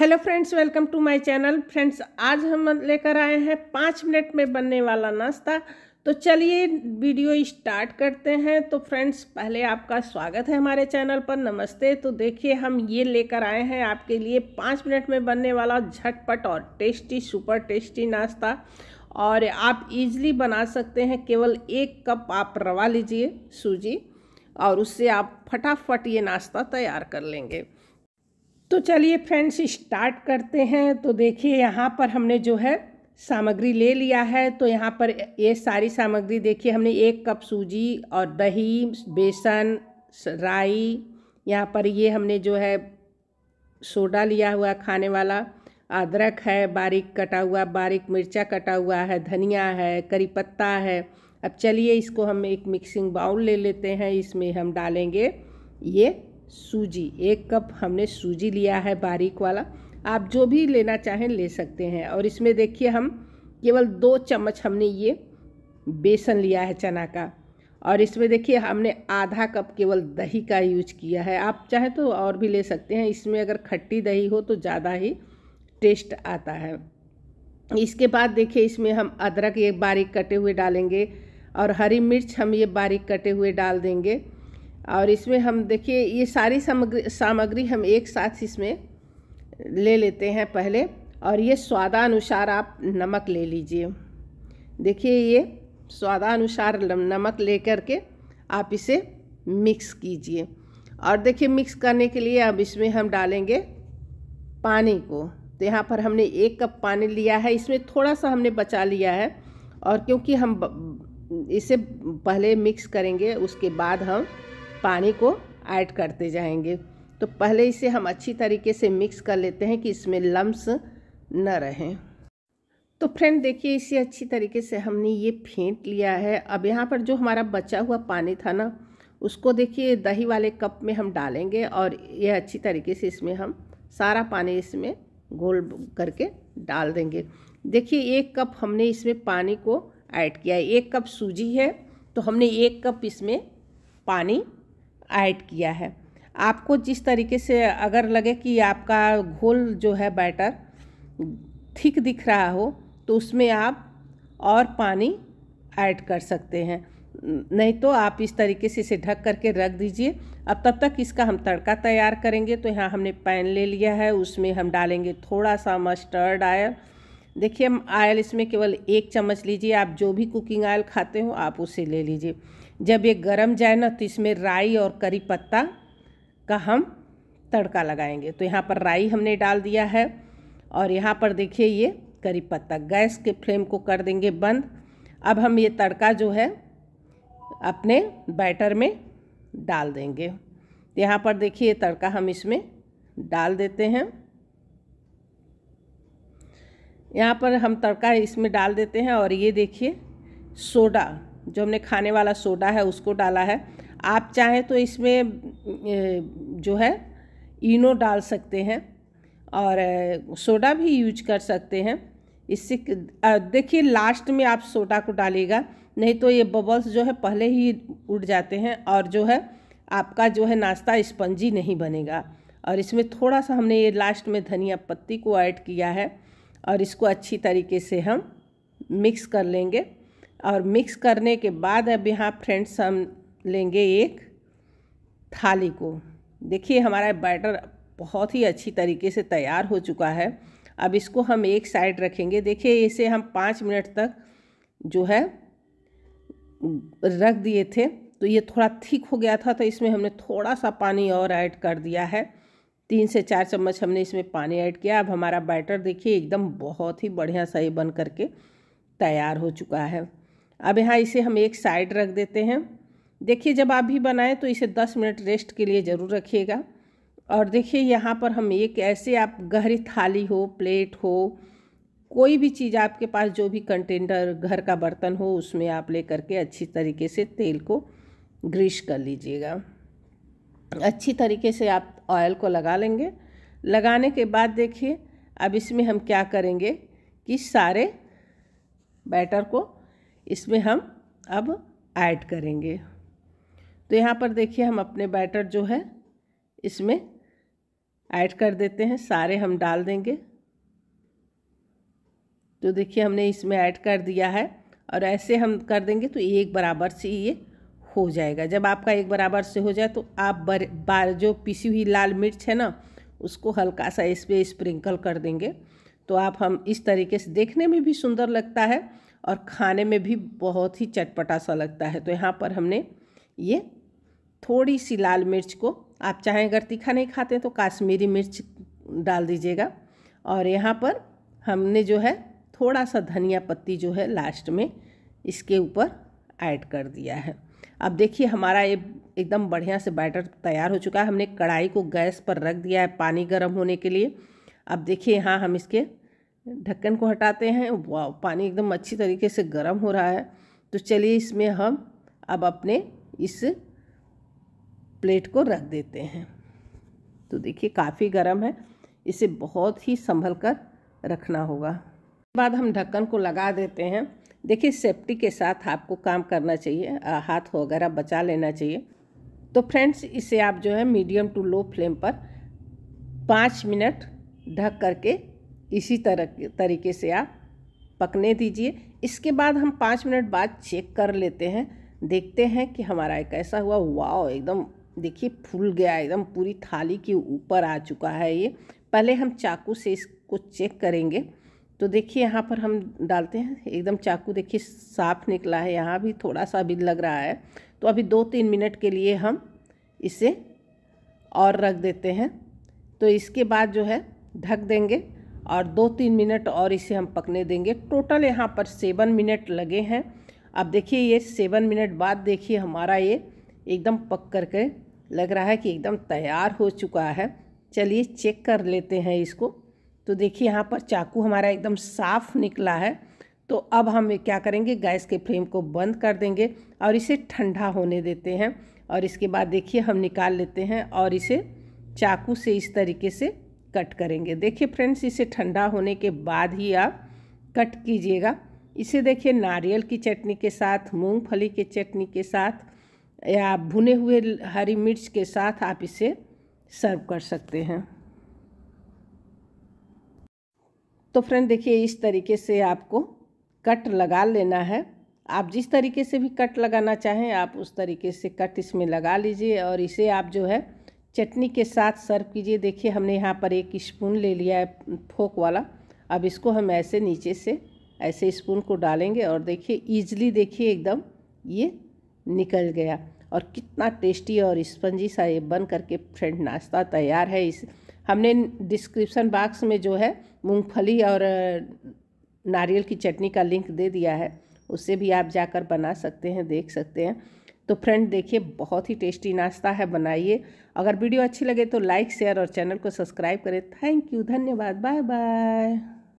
hello friends welcome to my channel friends आज हम लेकर आए हैं पाँच मिनट में बनने वाला नाश्ता तो चलिए वीडियो स्टार्ट करते हैं तो फ्रेंड्स पहले आपका स्वागत है हमारे चैनल पर नमस्ते तो देखिए हम ये लेकर आए हैं आपके लिए पाँच मिनट में बनने वाला झटपट और टेस्टी सुपर टेस्टी नाश्ता और आप इजली बना सकते हैं केवल एक कप आप रवा लीजिए सूजी और उससे आप फटाफट ये नाश्ता तैयार कर लेंगे तो चलिए फ्रेंड्स स्टार्ट करते हैं तो देखिए यहाँ पर हमने जो है सामग्री ले लिया है तो यहाँ पर ये सारी सामग्री देखिए हमने एक कप सूजी और दही बेसन राई यहाँ पर ये हमने जो है सोडा लिया हुआ खाने वाला अदरक है बारीक कटा हुआ बारीक मिर्चा कटा हुआ है धनिया है करी पत्ता है अब चलिए इसको हम एक मिक्सिंग बाउल ले लेते हैं इसमें हम डालेंगे ये सूजी एक कप हमने सूजी लिया है बारीक वाला आप जो भी लेना चाहें ले सकते हैं और इसमें देखिए हम केवल दो चम्मच हमने ये बेसन लिया है चना का और इसमें देखिए हमने आधा कप केवल दही का यूज किया है आप चाहे तो और भी ले सकते हैं इसमें अगर खट्टी दही हो तो ज़्यादा ही टेस्ट आता है इसके बाद देखिए इसमें हम अदरक ये बारीक कटे हुए डालेंगे और हरी मिर्च हम ये बारीक कटे हुए डाल देंगे और इसमें हम देखिए ये सारी सामग्री सामग्री हम एक साथ इसमें ले लेते हैं पहले और ये स्वादानुसार आप नमक ले लीजिए देखिए ये स्वादानुसार नमक लेकर के आप इसे मिक्स कीजिए और देखिए मिक्स करने के लिए अब इसमें हम डालेंगे पानी को तो यहाँ पर हमने एक कप पानी लिया है इसमें थोड़ा सा हमने बचा लिया है और क्योंकि हम इसे पहले मिक्स करेंगे उसके बाद हम पानी को ऐड करते जाएंगे तो पहले इसे हम अच्छी तरीके से मिक्स कर लेते हैं कि इसमें लम्स न रहें तो फ्रेंड देखिए इसे अच्छी तरीके से हमने ये फेंट लिया है अब यहाँ पर जो हमारा बचा हुआ पानी था ना उसको देखिए दही वाले कप में हम डालेंगे और ये अच्छी तरीके से इसमें हम सारा पानी इसमें घोल करके डाल देंगे देखिए एक कप हमने इसमें पानी को ऐड किया है एक कप सूजी है तो हमने एक कप इसमें पानी ऐड किया है आपको जिस तरीके से अगर लगे कि आपका घोल जो है बैटर ठीक दिख रहा हो तो उसमें आप और पानी ऐड कर सकते हैं नहीं तो आप इस तरीके से इसे ढक करके रख दीजिए अब तब तक इसका हम तड़का तैयार करेंगे तो यहाँ हमने पैन ले लिया है उसमें हम डालेंगे थोड़ा सा मस्टर्ड आयल देखिए हम आयल इसमें केवल एक चम्मच लीजिए आप जो भी कुकिंग आयल खाते हो आप उसे ले लीजिए जब ये गरम जाए ना तो इसमें राई और करी पत्ता का हम तड़का लगाएंगे तो यहाँ पर राई हमने डाल दिया है और यहाँ पर देखिए ये करी पत्ता गैस के फ्लेम को कर देंगे बंद अब हम ये तड़का जो है अपने बैटर में डाल देंगे यहाँ पर देखिए ये तड़का हम इसमें डाल देते हैं यहाँ पर हम तड़का इसमें डाल देते हैं और ये देखिए सोडा जो हमने खाने वाला सोडा है उसको डाला है आप चाहें तो इसमें जो है इनो डाल सकते हैं और सोडा भी यूज कर सकते हैं इससे देखिए लास्ट में आप सोडा को डालिएगा नहीं तो ये बबल्स जो है पहले ही उड़ जाते हैं और जो है आपका जो है नाश्ता स्पंजी नहीं बनेगा और इसमें थोड़ा सा हमने ये लास्ट में धनिया पत्ती को ऐड किया है और इसको अच्छी तरीके से हम मिक्स कर लेंगे और मिक्स करने के बाद अब यहाँ फ्रेंड्स हम लेंगे एक थाली को देखिए हमारा बैटर बहुत ही अच्छी तरीके से तैयार हो चुका है अब इसको हम एक साइड रखेंगे देखिए इसे हम पाँच मिनट तक जो है रख दिए थे तो ये थोड़ा थिक हो गया था तो इसमें हमने थोड़ा सा पानी और ऐड कर दिया है तीन से चार चम्मच हमने इसमें पानी ऐड किया अब हमारा बैटर देखिए एकदम बहुत ही बढ़िया सा ये बन करके तैयार हो चुका है अब यहाँ इसे हम एक साइड रख देते हैं देखिए जब आप भी बनाएं तो इसे दस मिनट रेस्ट के लिए ज़रूर रखिएगा और देखिए यहाँ पर हम एक ऐसे आप गहरी थाली हो प्लेट हो कोई भी चीज़ आपके पास जो भी कंटेनर घर का बर्तन हो उसमें आप ले करके अच्छी तरीके से तेल को ग्रीस कर लीजिएगा अच्छी तरीके से आप ऑयल को लगा लेंगे लगाने के बाद देखिए अब इसमें हम क्या करेंगे कि सारे बैटर को इसमें हम अब ऐड करेंगे तो यहाँ पर देखिए हम अपने बैटर जो है इसमें ऐड कर देते हैं सारे हम डाल देंगे तो देखिए हमने इसमें ऐड कर दिया है और ऐसे हम कर देंगे तो एक बराबर से ये हो जाएगा जब आपका एक बराबर से हो जाए तो आप बर, बार जो पिसी हुई लाल मिर्च है ना उसको हल्का सा इस पर स्प्रिंकल कर देंगे तो आप हम इस तरीके से देखने में भी सुंदर लगता है और खाने में भी बहुत ही चटपटा सा लगता है तो यहाँ पर हमने ये थोड़ी सी लाल मिर्च को आप चाहें अगर तीखा नहीं खाते तो काश्मीरी मिर्च डाल दीजिएगा और यहाँ पर हमने जो है थोड़ा सा धनिया पत्ती जो है लास्ट में इसके ऊपर ऐड कर दिया है अब देखिए हमारा ये एकदम बढ़िया से बैटर तैयार हो चुका है हमने कढ़ाई को गैस पर रख दिया है पानी गर्म होने के लिए अब देखिए यहाँ हम इसके ढक्कन को हटाते हैं वाह पानी एकदम अच्छी तरीके से गर्म हो रहा है तो चलिए इसमें हम अब अपने इस प्लेट को रख देते हैं तो देखिए काफ़ी गर्म है इसे बहुत ही संभल कर रखना होगा बाद हम ढक्कन को लगा देते हैं देखिए सेफ्टी के साथ आपको काम करना चाहिए हाथ वगैरह बचा लेना चाहिए तो फ्रेंड्स इसे आप जो है मीडियम टू लो फ्लेम पर पाँच मिनट ढक करके इसी तरह तरीके से आप पकने दीजिए इसके बाद हम पाँच मिनट बाद चेक कर लेते हैं देखते हैं कि हमारा एक ऐसा हुआ वाओ एकदम देखिए फूल गया एकदम पूरी थाली के ऊपर आ चुका है ये पहले हम चाकू से इसको चेक करेंगे तो देखिए यहाँ पर हम डालते हैं एकदम चाकू देखिए साफ निकला है यहाँ भी थोड़ा सा भी लग रहा है तो अभी दो तीन मिनट के लिए हम इसे और रख देते हैं तो इसके बाद जो है ढक देंगे और दो तीन मिनट और इसे हम पकने देंगे टोटल यहाँ पर सेवन मिनट लगे हैं अब देखिए ये सेवन मिनट बाद देखिए हमारा ये एकदम पक कर के लग रहा है कि एकदम तैयार हो चुका है चलिए चेक कर लेते हैं इसको तो देखिए यहाँ पर चाकू हमारा एकदम साफ़ निकला है तो अब हम क्या करेंगे गैस के फ्लेम को बंद कर देंगे और इसे ठंडा होने देते हैं और इसके बाद देखिए हम निकाल लेते हैं और इसे चाकू से इस तरीके से कट करेंगे देखिए फ्रेंड्स इसे ठंडा होने के बाद ही आप कट कीजिएगा इसे देखिए नारियल की चटनी के साथ मूंगफली के चटनी के साथ या भुने हुए हरी मिर्च के साथ आप इसे सर्व कर सकते हैं तो फ्रेंड देखिए इस तरीके से आपको कट लगा लेना है आप जिस तरीके से भी कट लगाना चाहें आप उस तरीके से कट इसमें लगा लीजिए और इसे आप जो है चटनी के साथ सर्व कीजिए देखिए हमने यहाँ पर एक स्पून ले लिया है फोक वाला अब इसको हम ऐसे नीचे से ऐसे स्पून को डालेंगे और देखिए ईजली देखिए एकदम ये निकल गया और कितना टेस्टी और स्पंजी सा ये बन करके फ्रेंड नाश्ता तैयार है इस हमने डिस्क्रिप्शन बॉक्स में जो है मूंगफली और नारियल की चटनी का लिंक दे दिया है उससे भी आप जाकर बना सकते हैं देख सकते हैं तो फ्रेंड देखिए बहुत ही टेस्टी नाश्ता है बनाइए अगर वीडियो अच्छी लगे तो लाइक शेयर और चैनल को सब्सक्राइब करें थैंक यू धन्यवाद बाय बाय